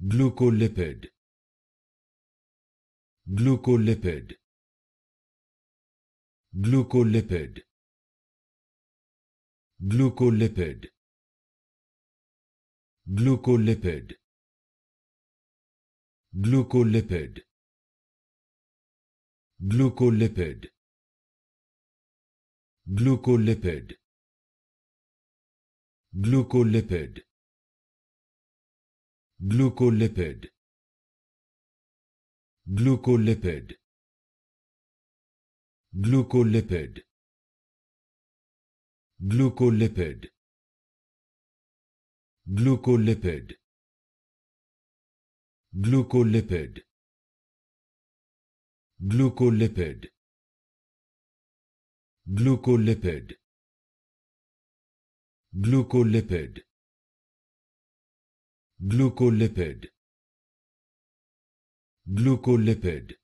glucolipid glucolipid glucolipid glucolipid glucolipid glucolipid glucolipid glucolipid glucolipid glucolipid glucolipid glucolipid glucolipid glucolipid glucolipid glucolipid glucolipid glucolipid glucolipid glucolipid